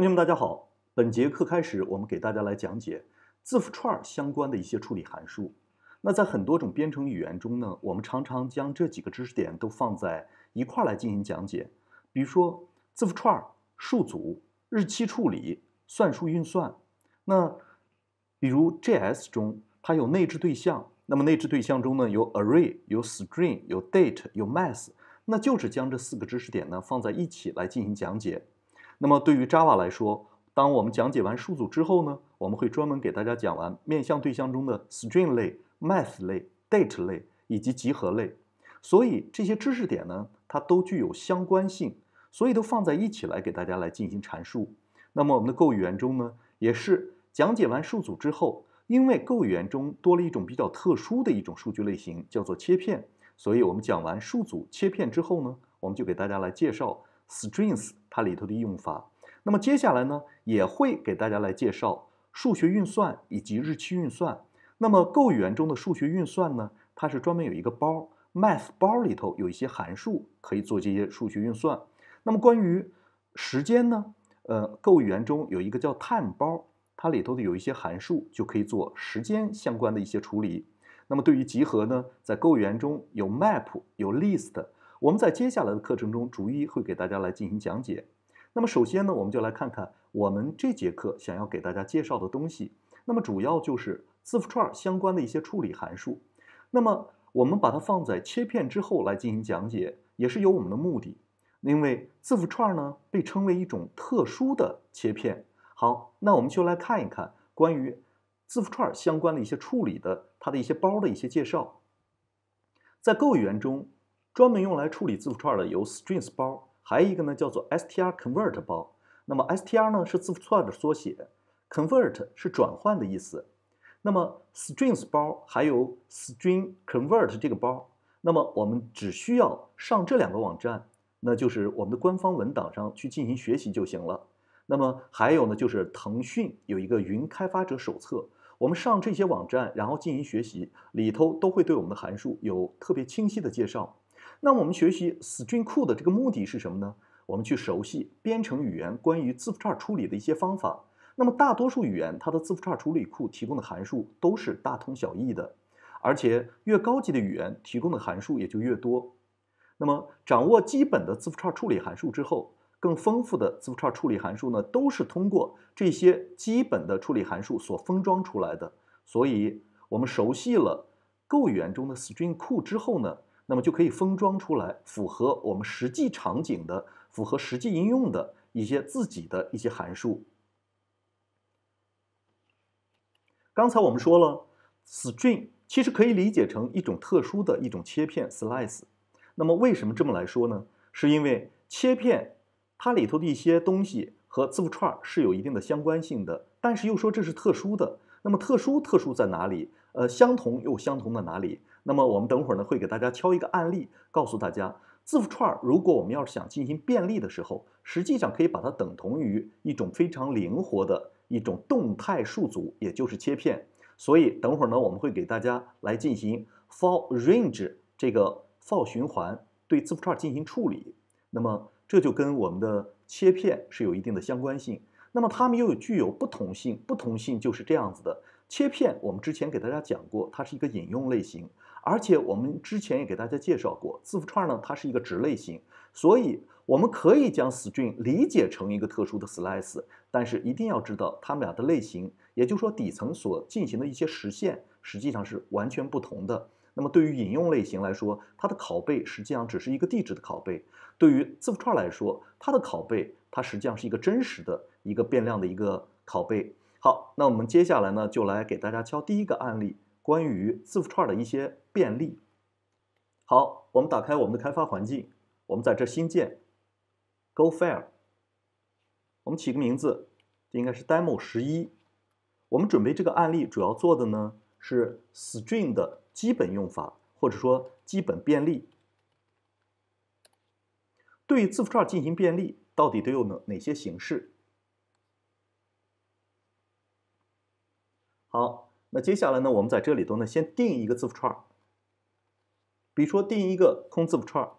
同学们，大家好。本节课开始，我们给大家来讲解字符串相关的一些处理函数。那在很多种编程语言中呢，我们常常将这几个知识点都放在一块儿来进行讲解。比如说，字符串、数组、日期处理、算术运算。那比如 JS 中，它有内置对象，那么内置对象中呢，有 Array、有 String、有 Date、有 Math，那就是将这四个知识点呢放在一起来进行讲解。那么对于 Java 来说，当我们讲解完数组之后呢，我们会专门给大家讲完面向对象中的 String 类、Math 类、Date 类以及集合类。所以这些知识点呢，它都具有相关性，所以都放在一起来给大家来进行阐述。那么我们的 Go 语言中呢，也是讲解完数组之后，因为 Go 语言中多了一种比较特殊的一种数据类型，叫做切片。所以我们讲完数组切片之后呢，我们就给大家来介绍。strings 它里头的用法，那么接下来呢，也会给大家来介绍数学运算以及日期运算。那么，Go 语言中的数学运算呢，它是专门有一个包 math 包里头有一些函数可以做这些数学运算。那么关于时间呢，呃，Go 语言中有一个叫 time 包，它里头的有一些函数就可以做时间相关的一些处理。那么对于集合呢，在 Go 语言中有 map 有 list。我们在接下来的课程中，逐一会给大家来进行讲解。那么，首先呢，我们就来看看我们这节课想要给大家介绍的东西。那么，主要就是字符串相关的一些处理函数。那么，我们把它放在切片之后来进行讲解，也是有我们的目的。因为字符串呢，被称为一种特殊的切片。好，那我们就来看一看关于字符串相关的一些处理的它的一些包的一些介绍，在 Go 语言中。专门用来处理字符串的有 strings 包，还有一个呢叫做 strconvert 包。那么 str 呢是字符串的缩写，convert 是转换的意思。那么 strings 包还有 stringconvert 这个包。那么我们只需要上这两个网站，那就是我们的官方文档上去进行学习就行了。那么还有呢就是腾讯有一个云开发者手册，我们上这些网站然后进行学习，里头都会对我们的函数有特别清晰的介绍。那我们学习 String 库的这个目的是什么呢？我们去熟悉编程语言关于字符串处理的一些方法。那么大多数语言它的字符串处理库提供的函数都是大同小异的，而且越高级的语言提供的函数也就越多。那么掌握基本的字符串处理函数之后，更丰富的字符串处理函数呢，都是通过这些基本的处理函数所封装出来的。所以我们熟悉了构语言中的 String 库之后呢？那么就可以封装出来符合我们实际场景的、符合实际应用的一些自己的一些函数。刚才我们说了，string 其实可以理解成一种特殊的一种切片 slice。那么为什么这么来说呢？是因为切片它里头的一些东西和字符串是有一定的相关性的，但是又说这是特殊的。那么特殊特殊在哪里？呃，相同又相同的哪里？那么我们等会儿呢会给大家敲一个案例，告诉大家，字符串如果我们要是想进行便利的时候，实际上可以把它等同于一种非常灵活的一种动态数组，也就是切片。所以等会儿呢我们会给大家来进行 for range 这个 for 循环对字符串进行处理。那么这就跟我们的切片是有一定的相关性。那么它们又有具有不同性，不同性就是这样子的。切片，我们之前给大家讲过，它是一个引用类型，而且我们之前也给大家介绍过，字符串呢，它是一个值类型，所以我们可以将 string 理解成一个特殊的 slice，但是一定要知道它们俩的类型，也就是说底层所进行的一些实现实际上是完全不同的。那么对于引用类型来说，它的拷贝实际上只是一个地址的拷贝；对于字符串来说，它的拷贝它实际上是一个真实的一个变量的一个拷贝。好，那我们接下来呢，就来给大家教第一个案例，关于字符串的一些便利。好，我们打开我们的开发环境，我们在这新建 GoFile，我们起个名字，这应该是 Demo 十一。我们准备这个案例主要做的呢是 String 的基本用法，或者说基本便利。对字符串进行便利，到底都有哪哪些形式？好，那接下来呢？我们在这里头呢，先定一个字符串儿，比如说定一个空字符串儿。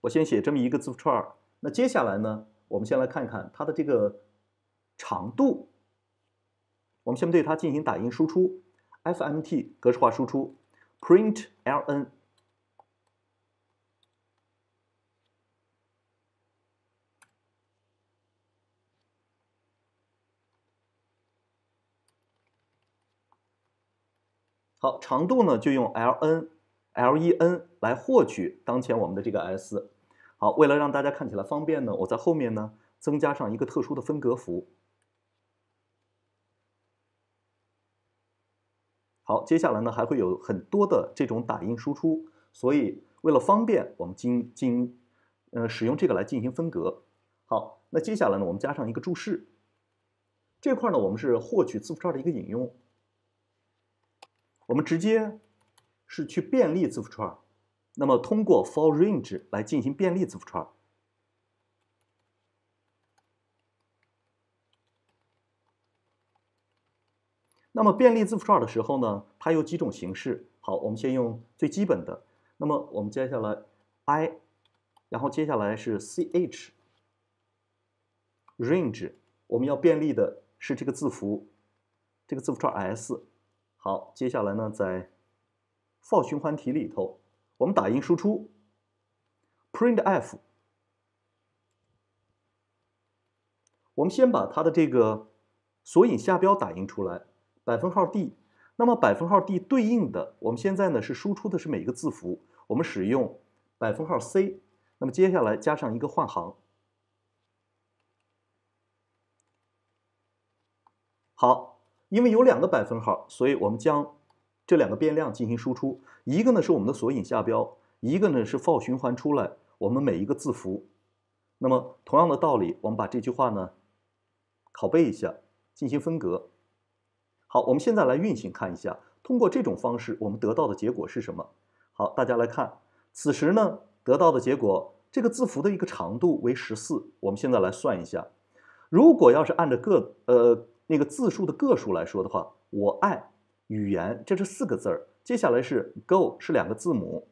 我先写这么一个字符串儿。那接下来呢，我们先来看看它的这个长度。我们先对它进行打印输出，fmt 格式化输出，print ln。好，长度呢就用 l n l e n 来获取当前我们的这个 s。好，为了让大家看起来方便呢，我在后面呢增加上一个特殊的分隔符。好，接下来呢还会有很多的这种打印输出，所以为了方便我们进进呃使用这个来进行分隔。好，那接下来呢我们加上一个注释，这块儿呢我们是获取字符串的一个引用。我们直接是去便利字符串，那么通过 for range 来进行便利字符串。那么便利字符串的时候呢，它有几种形式。好，我们先用最基本的。那么我们接下来 i，然后接下来是 ch range，我们要便利的是这个字符，这个字符串 s。好，接下来呢，在 for 循环体里头，我们打印输出 printf。我们先把它的这个索引下标打印出来，百分号 d。那么百分号 d 对应的，我们现在呢是输出的是每一个字符，我们使用百分号 c。那么接下来加上一个换行。好。因为有两个百分号，所以我们将这两个变量进行输出。一个呢是我们的索引下标，一个呢是 for 循环出来我们每一个字符。那么同样的道理，我们把这句话呢，拷贝一下进行分隔。好，我们现在来运行看一下。通过这种方式，我们得到的结果是什么？好，大家来看，此时呢得到的结果，这个字符的一个长度为十四。我们现在来算一下，如果要是按照个呃。那个字数的个数来说的话，我爱语言，这是四个字儿。接下来是 go，是两个字母，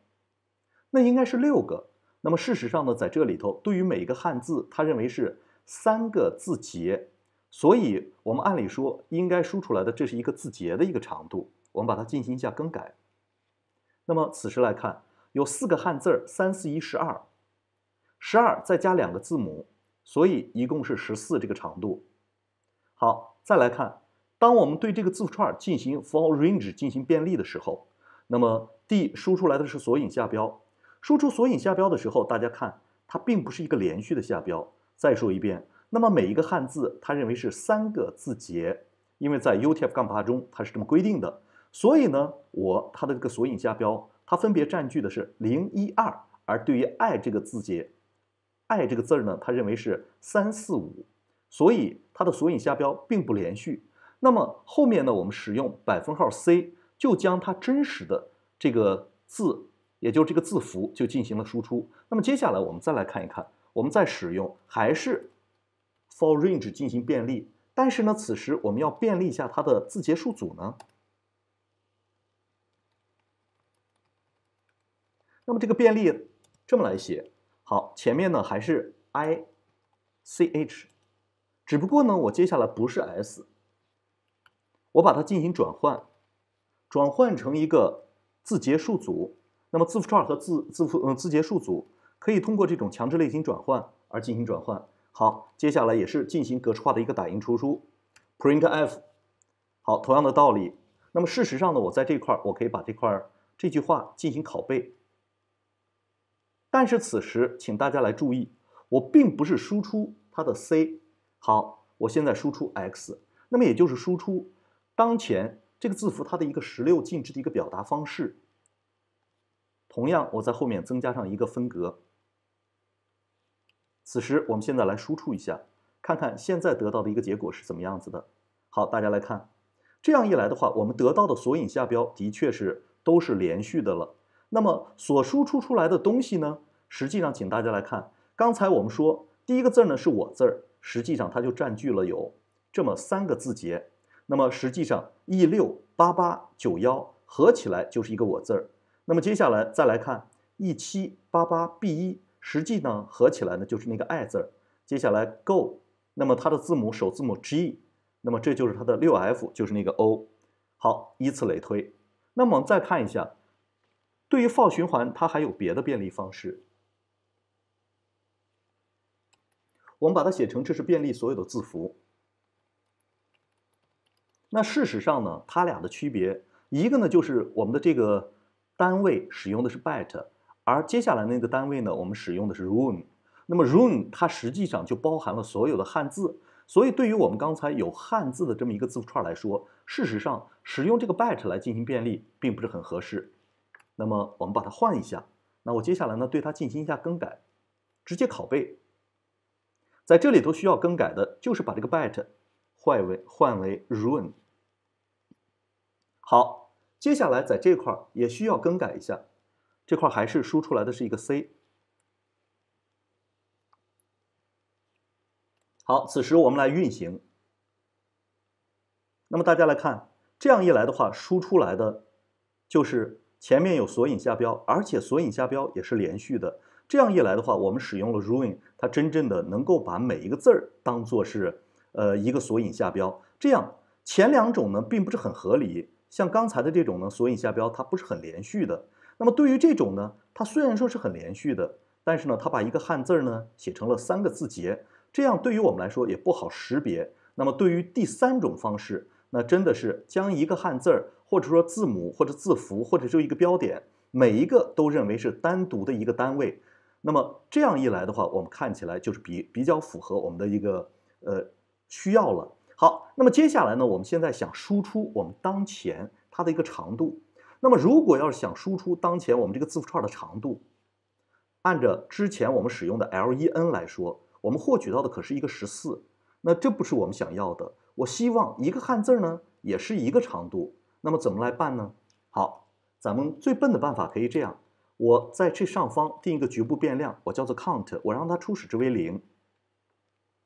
那应该是六个。那么事实上呢，在这里头，对于每一个汉字，他认为是三个字节，所以我们按理说应该输出来的这是一个字节的一个长度。我们把它进行一下更改。那么此时来看，有四个汉字儿，三四一十二，十二再加两个字母，所以一共是十四这个长度。好。再来看，当我们对这个字符串进行 for range 进行便利的时候，那么 d 输出来的是索引下标。输出索引下标的时候，大家看它并不是一个连续的下标。再说一遍，那么每一个汉字，它认为是三个字节，因为在 UTF-8 中它是这么规定的。所以呢，我它的这个索引下标，它分别占据的是零一二，而对于 i 这个字节，i 这个字儿呢，它认为是三四五。所以它的索引下标并不连续。那么后面呢？我们使用百分号 c 就将它真实的这个字，也就这个字符，就进行了输出。那么接下来我们再来看一看，我们再使用还是 for range 进行便利，但是呢，此时我们要便利一下它的字节数组呢。那么这个便利这么来写，好，前面呢还是 i ch。只不过呢，我接下来不是 s，我把它进行转换，转换成一个字节数组。那么字符串和字字符嗯字节数组可以通过这种强制类型转换而进行转换。好，接下来也是进行格式化的一个打印输出，printf。好，同样的道理。那么事实上呢，我在这块儿我可以把这块这句话进行拷贝。但是此时，请大家来注意，我并不是输出它的 c。好，我现在输出 x，那么也就是输出当前这个字符它的一个十六进制的一个表达方式。同样，我在后面增加上一个分隔。此时，我们现在来输出一下，看看现在得到的一个结果是怎么样子的。好，大家来看，这样一来的话，我们得到的索引下标的确是都是连续的了。那么所输出出来的东西呢，实际上，请大家来看，刚才我们说第一个字儿呢是我字儿。实际上，它就占据了有这么三个字节。那么，实际上，e 六八八九幺合起来就是一个“我”字儿。那么，接下来再来看 e 七八八 b 一，实际呢合起来呢就是那个“爱”字儿。接下来，go，那么它的字母首字母 g，那么这就是它的六 f，就是那个 o。好，依次类推。那么我们再看一下，对于 for 循环，它还有别的便利方式。我们把它写成，这是便利所有的字符。那事实上呢，它俩的区别，一个呢就是我们的这个单位使用的是 byte，而接下来那个单位呢，我们使用的是 r u n 那么 r u n 它实际上就包含了所有的汉字，所以对于我们刚才有汉字的这么一个字符串来说，事实上使用这个 byte 来进行便利并不是很合适。那么我们把它换一下，那我接下来呢对它进行一下更改，直接拷贝。在这里头需要更改的，就是把这个 bet 换为换为 r u n 好，接下来在这块儿也需要更改一下，这块儿还是输出来的是一个 c。好，此时我们来运行。那么大家来看，这样一来的话，输出来的就是前面有索引下标，而且索引下标也是连续的。这样一来的话，我们使用了 r u i n 它真正的能够把每一个字儿当做是呃一个索引下标。这样前两种呢并不是很合理，像刚才的这种呢索引下标它不是很连续的。那么对于这种呢，它虽然说是很连续的，但是呢它把一个汉字儿呢写成了三个字节，这样对于我们来说也不好识别。那么对于第三种方式，那真的是将一个汉字儿或者说字母或者字符或者就一个标点，每一个都认为是单独的一个单位。那么这样一来的话，我们看起来就是比比较符合我们的一个呃需要了。好，那么接下来呢，我们现在想输出我们当前它的一个长度。那么如果要是想输出当前我们这个字符串的长度，按照之前我们使用的 len 来说，我们获取到的可是一个十四，那这不是我们想要的。我希望一个汉字呢也是一个长度。那么怎么来办呢？好，咱们最笨的办法可以这样。我在这上方定一个局部变量，我叫做 count，我让它初始值为零。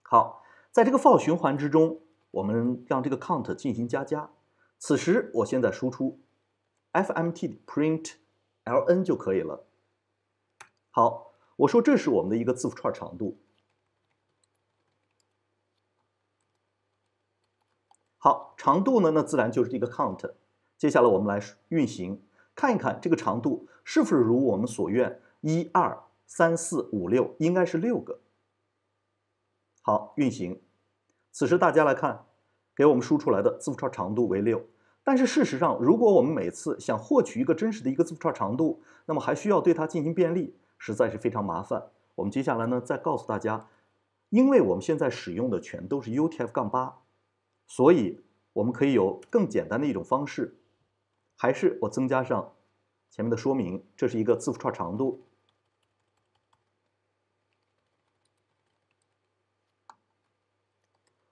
好，在这个 for 循环之中，我们让这个 count 进行加加。此时，我现在输出 f m t print l n 就可以了。好，我说这是我们的一个字符串长度。好，长度呢，那自然就是这个 count。接下来，我们来运行。看一看这个长度是不是如我们所愿？一二三四五六，应该是六个。好，运行。此时大家来看，给我们输出来的字符串长度为六。但是事实上，如果我们每次想获取一个真实的一个字符串长度，那么还需要对它进行便利，实在是非常麻烦。我们接下来呢，再告诉大家，因为我们现在使用的全都是 UTF-8，所以我们可以有更简单的一种方式。还是我增加上前面的说明，这是一个字符串长度。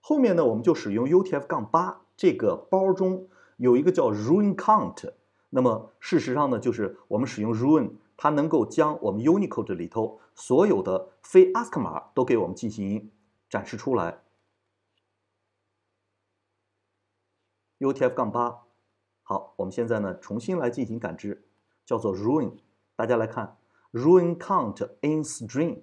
后面呢，我们就使用 UTF-8 这个包中有一个叫 r u n Count。那么事实上呢，就是我们使用 r u n 它能够将我们 Unicode 里头所有的非 ASCII 码都给我们进行展示出来。UTF-8。好，我们现在呢重新来进行感知，叫做 ruin。大家来看，ruin count in string，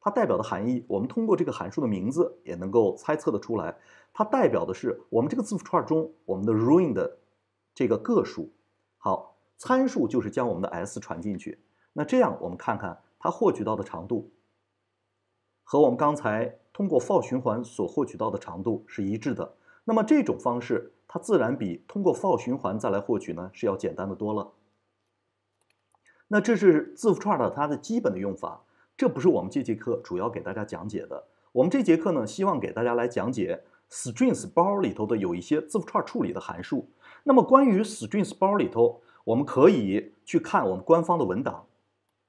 它代表的含义，我们通过这个函数的名字也能够猜测得出来。它代表的是我们这个字符串中我们的 ruin 的这个个数。好，参数就是将我们的 s 传进去。那这样我们看看它获取到的长度和我们刚才通过 for 循环所获取到的长度是一致的。那么这种方式。它自然比通过 for 循环再来获取呢是要简单的多了。那这是字符串的它的基本的用法，这不是我们这节课主要给大家讲解的。我们这节课呢，希望给大家来讲解 strings 包里头的有一些字符串处理的函数。那么关于 strings 包里头，我们可以去看我们官方的文档。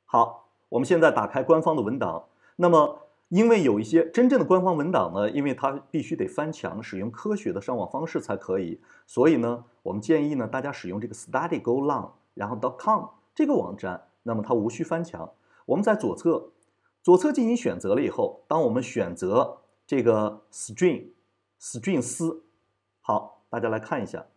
好，我们现在打开官方的文档。那么因为有一些真正的官方文档呢，因为它必须得翻墙，使用科学的上网方式才可以。所以呢，我们建议呢，大家使用这个 s t u d y g o l o n g 然后 .com 这个网站，那么它无需翻墙。我们在左侧，左侧进行选择了以后，当我们选择这个 string，strings，好，大家来看一下。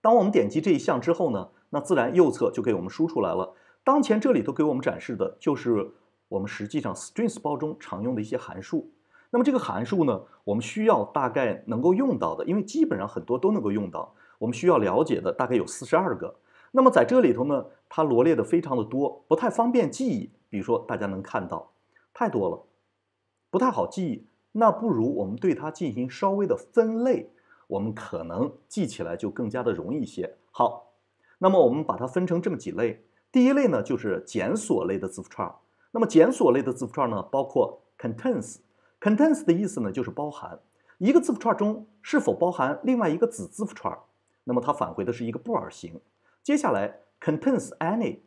当我们点击这一项之后呢，那自然右侧就给我们输出来了。当前这里头给我们展示的就是。我们实际上，strings 包中常用的一些函数。那么这个函数呢，我们需要大概能够用到的，因为基本上很多都能够用到。我们需要了解的大概有四十二个。那么在这里头呢，它罗列的非常的多，不太方便记忆。比如说大家能看到，太多了，不太好记忆。那不如我们对它进行稍微的分类，我们可能记起来就更加的容易一些。好，那么我们把它分成这么几类。第一类呢，就是检索类的字符串。那么检索类的字符串呢，包括 contains，contains 的意思呢就是包含一个字符串中是否包含另外一个子字符串，那么它返回的是一个布尔型。接下来 contains any，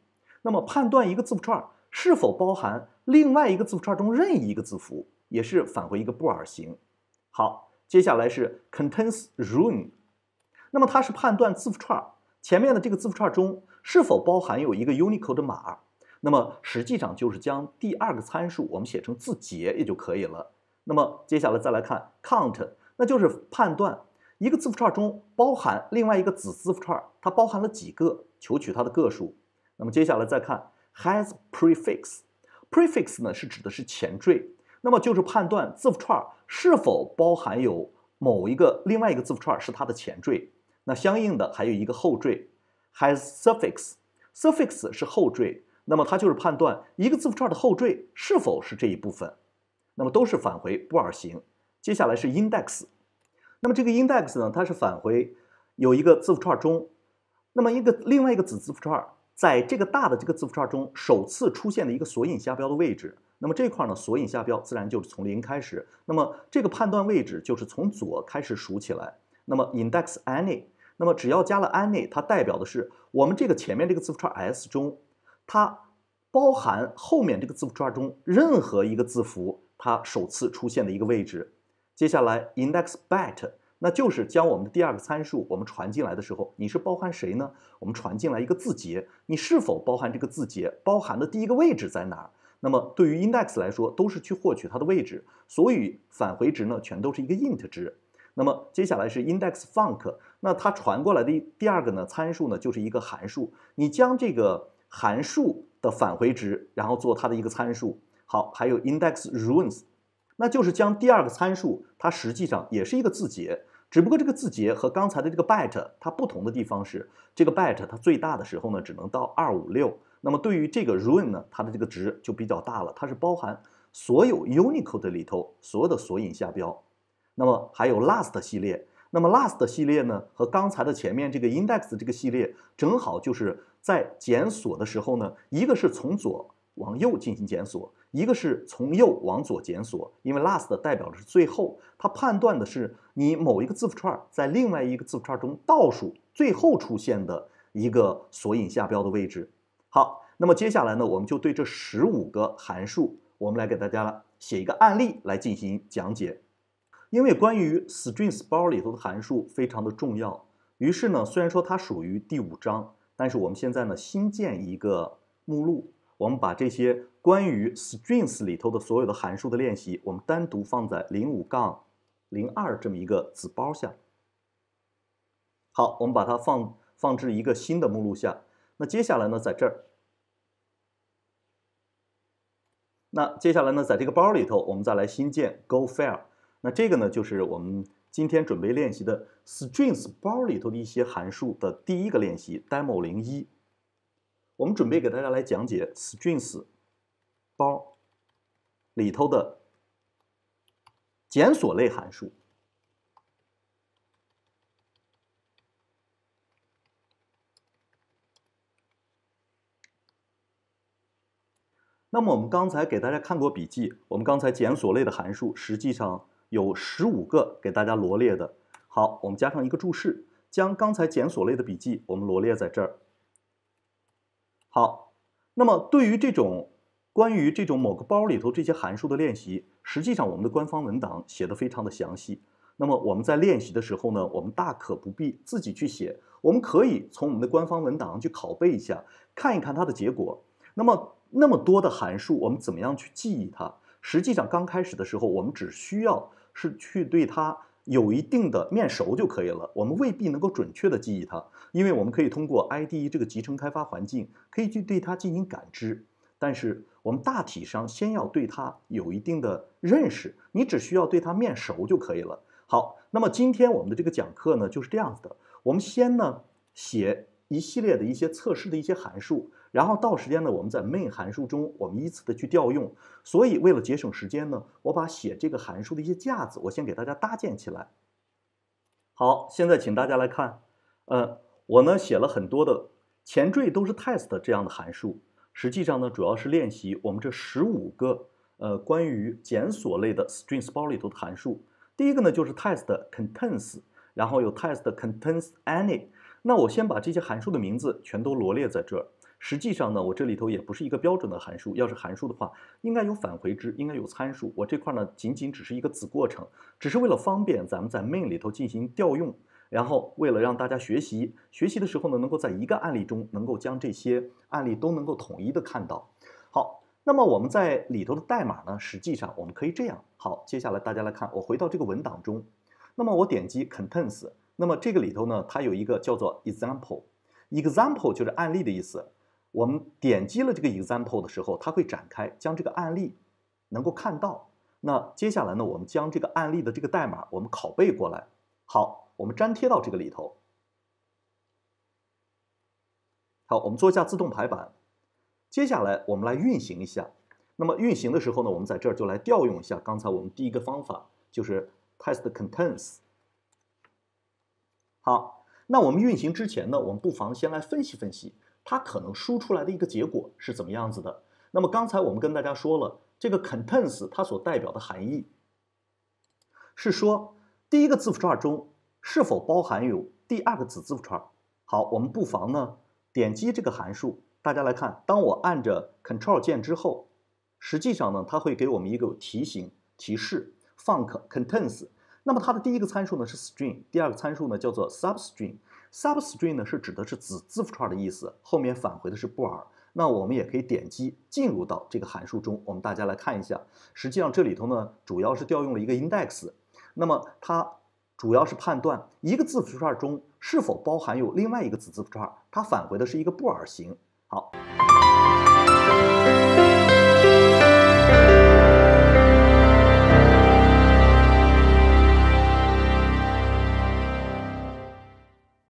那么判断一个字符串是否包含另外一个字符串中任意一个字符，也是返回一个布尔型。好，接下来是 contains r o o m 那么它是判断字符串前面的这个字符串中是否包含有一个 Unicode 码。那么实际上就是将第二个参数我们写成字节也就可以了。那么接下来再来看 count，那就是判断一个字符串中包含另外一个子字符串，它包含了几个，求取它的个数。那么接下来再看 has prefix，prefix 呢是指的是前缀，那么就是判断字符串是否包含有某一个另外一个字符串是它的前缀。那相应的还有一个后缀，has suffix，suffix 是后缀。那么它就是判断一个字符串的后缀是否是这一部分，那么都是返回布尔型。接下来是 index，那么这个 index 呢，它是返回有一个字符串中，那么一个另外一个子字符串在这个大的这个字符串中首次出现的一个索引下标的位置。那么这块呢，索引下标自然就是从零开始。那么这个判断位置就是从左开始数起来。那么 index any，那么只要加了 any，它代表的是我们这个前面这个字符串 s 中。它包含后面这个字符串中任何一个字符它首次出现的一个位置。接下来 index b y t 那就是将我们的第二个参数我们传进来的时候，你是包含谁呢？我们传进来一个字节，你是否包含这个字节？包含的第一个位置在哪儿？那么对于 index 来说，都是去获取它的位置，所以返回值呢，全都是一个 int 值。那么接下来是 index func，那它传过来的第二个呢参数呢，就是一个函数，你将这个。函数的返回值，然后做它的一个参数。好，还有 index runes，那就是将第二个参数，它实际上也是一个字节，只不过这个字节和刚才的这个 byte 它不同的地方是，这个 byte 它最大的时候呢只能到二五六，那么对于这个 run 呢，它的这个值就比较大了，它是包含所有 Unicode 里头所有的索引下标。那么还有 last 系列，那么 last 系列呢和刚才的前面这个 index 这个系列正好就是。在检索的时候呢，一个是从左往右进行检索，一个是从右往左检索。因为 last 代表的是最后，它判断的是你某一个字符串在另外一个字符串中倒数最后出现的一个索引下标的位置。好，那么接下来呢，我们就对这十五个函数，我们来给大家写一个案例来进行讲解。因为关于 strings 包里头的函数非常的重要，于是呢，虽然说它属于第五章。但是我们现在呢，新建一个目录，我们把这些关于 strings 里头的所有的函数的练习，我们单独放在零五杠零二这么一个子包下。好，我们把它放放置一个新的目录下。那接下来呢，在这儿，那接下来呢，在这个包里头，我们再来新建 gofer。那这个呢，就是我们今天准备练习的。strings 包里头的一些函数的第一个练习 demo 零一，我们准备给大家来讲解 strings 包里头的检索类函数。那么我们刚才给大家看过笔记，我们刚才检索类的函数实际上有十五个，给大家罗列的。好，我们加上一个注释，将刚才检索类的笔记我们罗列在这儿。好，那么对于这种关于这种某个包里头这些函数的练习，实际上我们的官方文档写的非常的详细。那么我们在练习的时候呢，我们大可不必自己去写，我们可以从我们的官方文档去拷贝一下，看一看它的结果。那么那么多的函数，我们怎么样去记忆它？实际上刚开始的时候，我们只需要是去对它。有一定的面熟就可以了，我们未必能够准确的记忆它，因为我们可以通过 IDE 这个集成开发环境可以去对它进行感知，但是我们大体上先要对它有一定的认识，你只需要对它面熟就可以了。好，那么今天我们的这个讲课呢就是这样子的，我们先呢写一系列的一些测试的一些函数。然后到时间呢，我们在 main 函数中，我们依次的去调用。所以为了节省时间呢，我把写这个函数的一些架子，我先给大家搭建起来。好，现在请大家来看，呃，我呢写了很多的前缀都是 test 这样的函数。实际上呢，主要是练习我们这十五个呃关于检索类的 string 包里头的函数。第一个呢就是 test contains，然后有 test contains any。那我先把这些函数的名字全都罗列在这儿。实际上呢，我这里头也不是一个标准的函数。要是函数的话，应该有返回值，应该有参数。我这块呢，仅仅只是一个子过程，只是为了方便咱们在 main 里头进行调用。然后，为了让大家学习，学习的时候呢，能够在一个案例中能够将这些案例都能够统一的看到。好，那么我们在里头的代码呢，实际上我们可以这样。好，接下来大家来看，我回到这个文档中，那么我点击 contents，那么这个里头呢，它有一个叫做 example，example 就是案例的意思。我们点击了这个 example 的时候，它会展开，将这个案例能够看到。那接下来呢，我们将这个案例的这个代码我们拷贝过来。好，我们粘贴到这个里头。好，我们做一下自动排版。接下来我们来运行一下。那么运行的时候呢，我们在这儿就来调用一下刚才我们第一个方法，就是 test c o n t e n t s 好，那我们运行之前呢，我们不妨先来分析分析。它可能输出来的一个结果是怎么样子的？那么刚才我们跟大家说了，这个 c o n t e n t s 它所代表的含义是说第一个字符串中是否包含有第二个子字符串。好，我们不妨呢点击这个函数，大家来看，当我按着 Control 键之后，实际上呢它会给我们一个提醒提示，func c o n t e n t s 那么它的第一个参数呢是 string，第二个参数呢叫做 substring。substring 呢是指的是子字符串的意思，后面返回的是布尔。那我们也可以点击进入到这个函数中，我们大家来看一下。实际上这里头呢，主要是调用了一个 index，那么它主要是判断一个字符串中是否包含有另外一个子字符串，它返回的是一个布尔型。好。